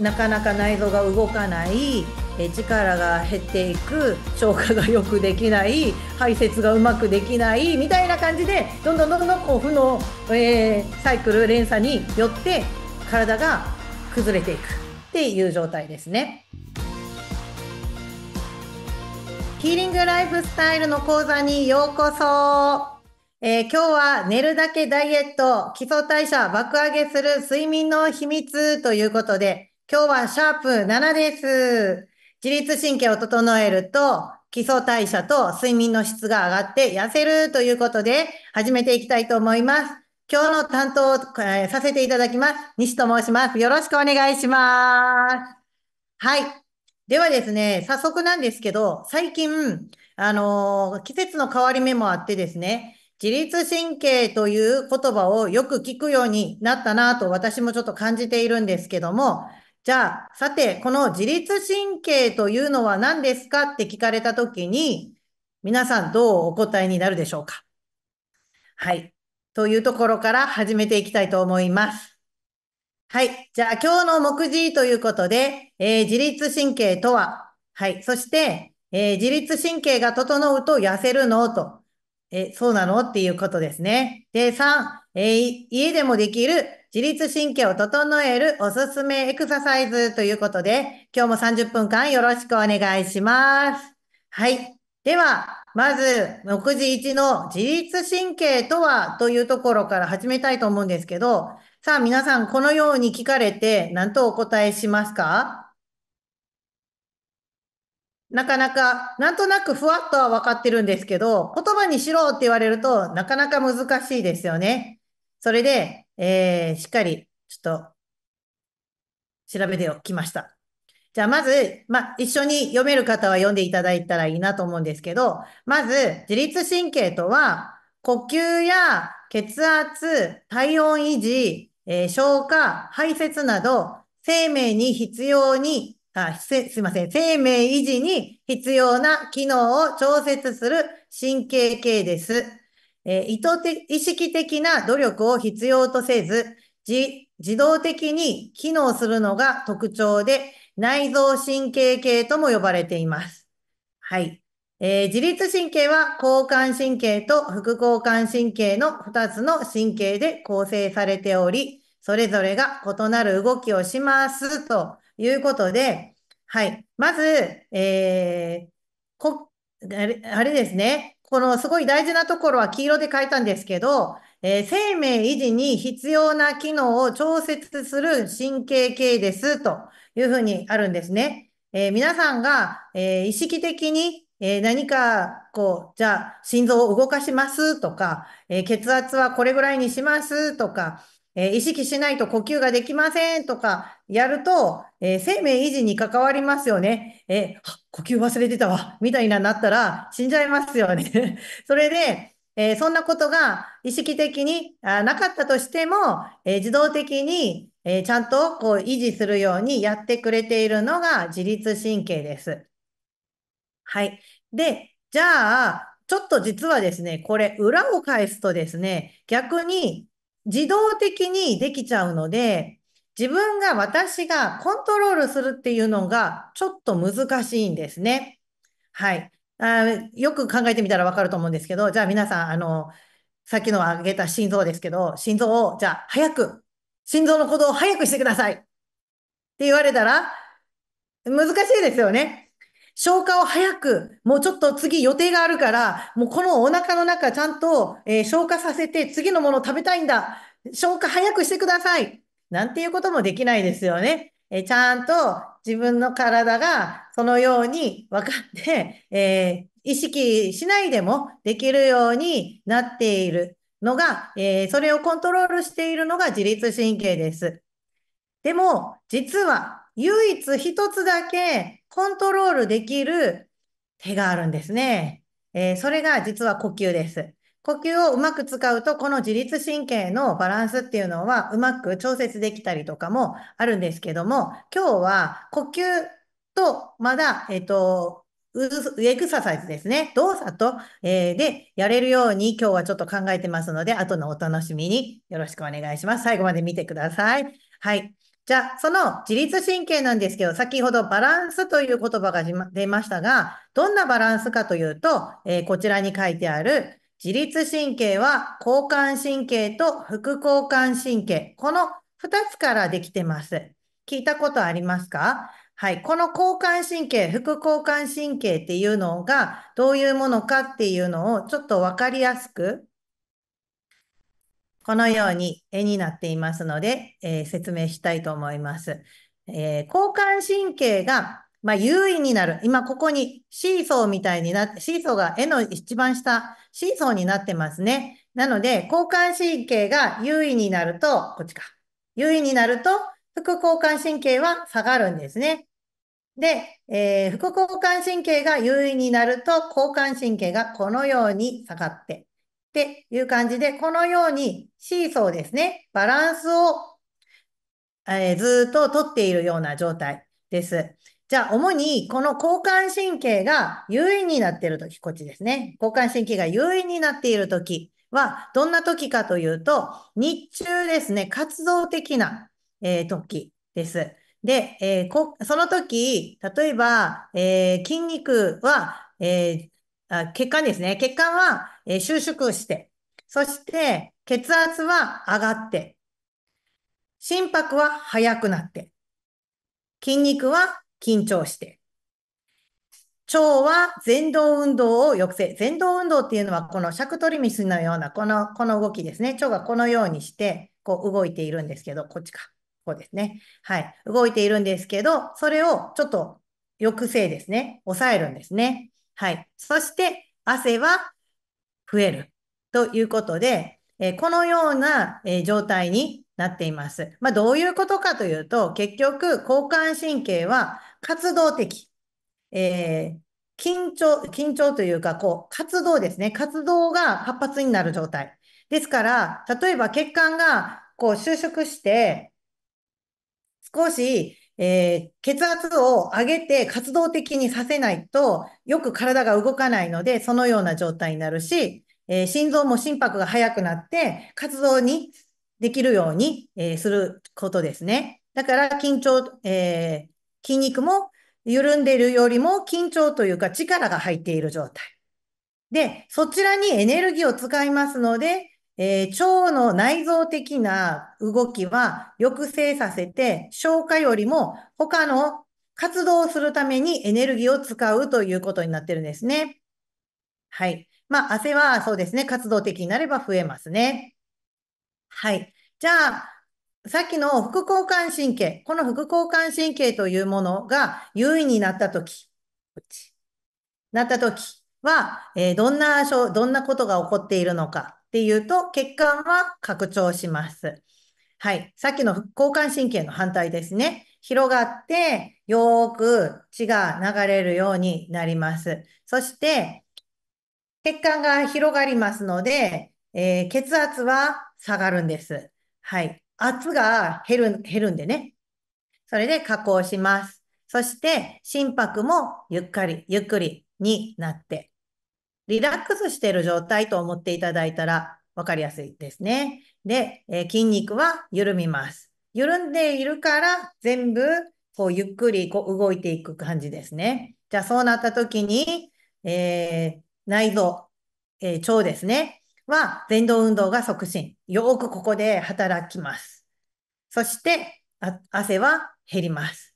なかなか内臓が動かない力が減っていく消化がよくできない排泄がうまくできないみたいな感じでどんどんどんどんこう負の、えー、サイクル連鎖によって体が崩れていくっていう状態ですね。ヒーリングライフスタイルの講座にようこそえー、今日は寝るだけダイエット、基礎代謝爆上げする睡眠の秘密ということで、今日はシャープ7です。自律神経を整えると、基礎代謝と睡眠の質が上がって痩せるということで、始めていきたいと思います。今日の担当を、えー、させていただきます。西と申します。よろしくお願いします。はい。ではですね、早速なんですけど、最近、あのー、季節の変わり目もあってですね、自律神経という言葉をよく聞くようになったなと私もちょっと感じているんですけども、じゃあ、さて、この自律神経というのは何ですかって聞かれたときに、皆さんどうお答えになるでしょうかはい。というところから始めていきたいと思います。はい。じゃあ、今日の目次ということで、えー、自律神経とは、はい。そして、えー、自律神経が整うと痩せるのと、えー、そうなのっていうことですね。で、3、えー、家でもできる自律神経を整えるおすすめエクササイズということで、今日も30分間よろしくお願いします。はい。では、まず、目次1の自律神経とはというところから始めたいと思うんですけど、さあ皆さん、このように聞かれて何とお答えしますかなかなか、なんとなくふわっとは分かってるんですけど、言葉にしろって言われるとなかなか難しいですよね。それで、えー、しっかり、ちょっと、調べておきました。じゃあ、まず、まあ、一緒に読める方は読んでいただいたらいいなと思うんですけど、まず、自律神経とは、呼吸や血圧、体温維持、えー、消化、排泄など、生命に必要に、あす、すいません、生命維持に必要な機能を調節する神経系です。えー、意図的、意識的な努力を必要とせず、自、自動的に機能するのが特徴で、内臓神経系とも呼ばれています。はい。えー、自律神経は交感神経と副交感神経の2つの神経で構成されており、それぞれが異なる動きをしますということで、はい。まず、えー、こ、あれですね。このすごい大事なところは黄色で書いたんですけど、えー、生命維持に必要な機能を調節する神経系ですというふうにあるんですね。えー、皆さんが、えー、意識的に、え何か、こう、じゃあ、心臓を動かしますとか、え血圧はこれぐらいにしますとか、え意識しないと呼吸ができませんとかやると、えー、生命維持に関わりますよね。え呼吸忘れてたわ、みたいななったら死んじゃいますよね。それで、えー、そんなことが意識的にあなかったとしても、えー、自動的に、えちゃんとこう維持するようにやってくれているのが自律神経です。はい。で、じゃあ、ちょっと実はですね、これ裏を返すとですね、逆に自動的にできちゃうので、自分が私がコントロールするっていうのがちょっと難しいんですね。はい。あよく考えてみたらわかると思うんですけど、じゃあ皆さん、あの、さっきのあげた心臓ですけど、心臓を、じゃあ早く、心臓の鼓動を早くしてくださいって言われたら、難しいですよね。消化を早く、もうちょっと次予定があるから、もうこのお腹の中ちゃんと、えー、消化させて次のものを食べたいんだ。消化早くしてください。なんていうこともできないですよね。えー、ちゃんと自分の体がそのように分かって、えー、意識しないでもできるようになっているのが、えそれをコントロールしているのが自律神経です。でも、実は唯一一つだけコントロールできる手があるんですね。えー、それが実は呼吸です。呼吸をうまく使うと、この自律神経のバランスっていうのはうまく調節できたりとかもあるんですけども、今日は呼吸とまだ、えっ、ー、と、エクササイズですね。動作と、えー、でやれるように今日はちょっと考えてますので、後のお楽しみによろしくお願いします。最後まで見てください。はい。じゃあ、その自律神経なんですけど、先ほどバランスという言葉が出ましたが、どんなバランスかというと、えー、こちらに書いてある、自律神経は交感神経と副交感神経。この2つからできてます。聞いたことありますかはい。この交感神経、副交感神経っていうのがどういうものかっていうのをちょっとわかりやすくこのように絵になっていますので、えー、説明したいと思います。えー、交感神経が、まあ、優位になる。今、ここにシーソーみたいになって、シーソーが絵の一番下、シーソーになってますね。なので、交感神経が優位になると、こっちか。優位になると、副交感神経は下がるんですね。で、えー、副交感神経が優位になると、交感神経がこのように下がってっていう感じで、このようにシーソーですね、バランスを、えー、ずっととっているような状態です。じゃあ、主にこの交感神経が優位になっているとき、こっちですね。交感神経が優位になっているときは、どんなときかというと、日中ですね、活動的な、えー、ときです。で、えー、その時、例えば、えー、筋肉は、えあ血管ですね。血管は、えー、収縮して、そして血圧は上がって、心拍は速くなって、筋肉は緊張して、腸は前動運動を抑制。前動運動っていうのは、この尺取りミスのような、この、この動きですね。腸がこのようにして、こう動いているんですけど、こっちか。こうですね。はい。動いているんですけど、それをちょっと抑制ですね。抑えるんですね。はい。そして、汗は増えるということで、えこのような、え状態になっています。まあ、どういうことかというと、結局、交感神経は活動的。えー、緊張、緊張というか、こう、活動ですね。活動が活発になる状態。ですから、例えば血管が、こう、収縮して、少しえー、血圧を上げて活動的にさせないと、よく体が動かないので、そのような状態になるし、えー、心臓も心拍が速くなって、活動にできるように、えー、することですね。だから、緊張、え筋肉も緩んでいるよりも緊張というか力が入っている状態。で、そちらにエネルギーを使いますので、えー、腸の内臓的な動きは抑制させて、消化よりも他の活動をするためにエネルギーを使うということになってるんですね。はい。まあ、汗はそうですね、活動的になれば増えますね。はい。じゃあ、さっきの副交感神経、この副交感神経というものが優位になったとき、なったときは、えー、どんな、どんなことが起こっているのか。っていうと、血管は拡張します。はい。さっきの交感神経の反対ですね。広がって、よーく血が流れるようになります。そして、血管が広がりますので、えー、血圧は下がるんです。はい。圧が減る、減るんでね。それで加工します。そして、心拍もゆっくり、ゆっくりになってリラックスしている状態と思っていただいたら分かりやすいですね。で、えー、筋肉は緩みます。緩んでいるから全部こうゆっくりこう動いていく感じですね。じゃあそうなった時に、えー、内臓、えー、腸ですね、は前動運動が促進。よくここで働きます。そして汗は減ります。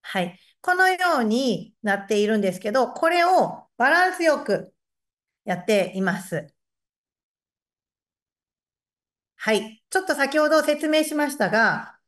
はい。このようになっているんですけど、これをバランスよくやっています。はい。ちょっと先ほど説明しましたが、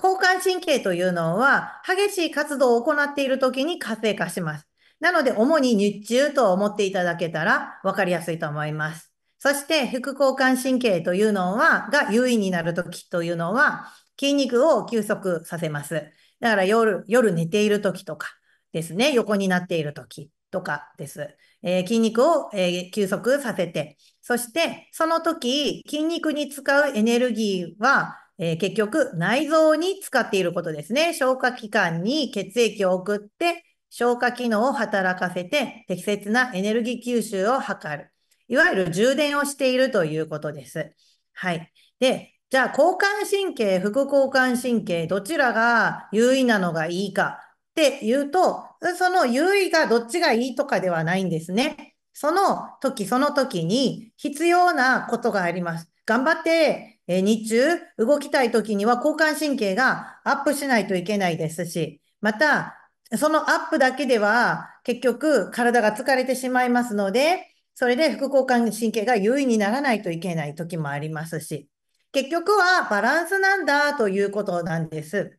交感神経というのは、激しい活動を行っている時に活性化します。なので、主に日中と思っていただけたら分かりやすいと思います。そして、副交感神経というのは、が優位になる時というのは、筋肉を休息させます。だから夜、夜寝ている時とか、ですね。横になっている時とかです。えー、筋肉を、えー、休息させて、そしてその時筋肉に使うエネルギーは、えー、結局内臓に使っていることですね。消化器官に血液を送って消化機能を働かせて適切なエネルギー吸収を図る。いわゆる充電をしているということです。はい。で、じゃあ交感神経、副交感神経、どちらが優位なのがいいかって言うと、その優位がどっちがいいとかではないんですね。その時その時に必要なことがあります。頑張って、え日中動きたい時には交感神経がアップしないといけないですし、また、そのアップだけでは結局体が疲れてしまいますので、それで副交感神経が優位にならないといけない時もありますし、結局はバランスなんだということなんです。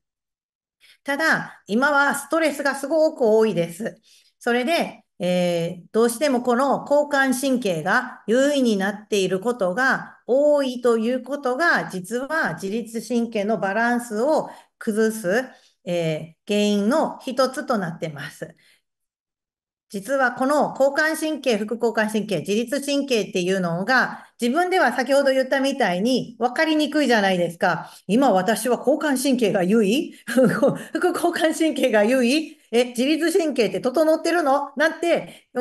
ただ、今はストレスがすごく多いです。それで、えー、どうしてもこの交感神経が優位になっていることが多いということが、実は自律神経のバランスを崩す、えー、原因の一つとなってます。実はこの交感神経、副交感神経、自律神経っていうのが自分では先ほど言ったみたいに分かりにくいじゃないですか。今私は交感神経が優位 副交感神経が優位え、自律神経って整ってるのなんて、ち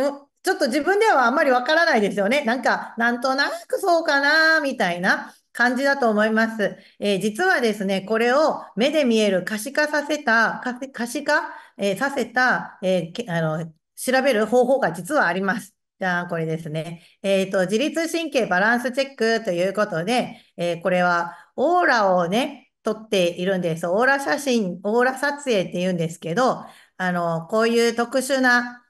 ょっと自分ではあんまり分からないですよね。なんか、なんとなくそうかな、みたいな。感じだと思います。えー、実はですね、これを目で見える可視化させた、可視化、えー、させた、えー、あの調べる方法が実はあります。じゃあ、これですね。えっ、ー、と、自律神経バランスチェックということで、えー、これはオーラをね、撮っているんです。オーラ写真、オーラ撮影って言うんですけど、あの、こういう特殊な、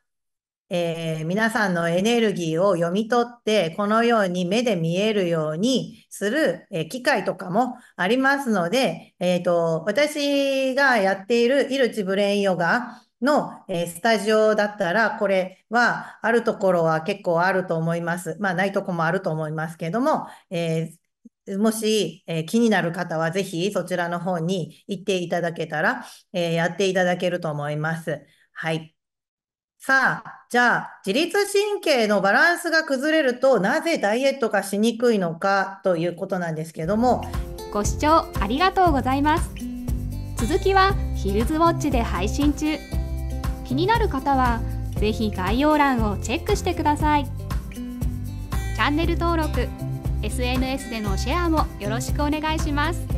えー、皆さんのエネルギーを読み取って、このように目で見えるようにする、えー、機械とかもありますので、えっ、ー、と、私がやっているイルチブレインヨガの、えー、スタジオだったら、これはあるところは結構あると思います。まあ、ないとこもあると思いますけども、えー、もし、えー、気になる方はぜひそちらの方に行っていただけたら、えやっていただけると思います。はい。さあ、じゃあ、自律神経のバランスが崩れると、なぜダイエットがしにくいのかということなんですけども。ご視聴ありがとうございます。続きはヒルズウォッチで配信中。気になる方は是非概要欄をチェックしてくださいチャンネル登録 SNS でのシェアもよろしくお願いします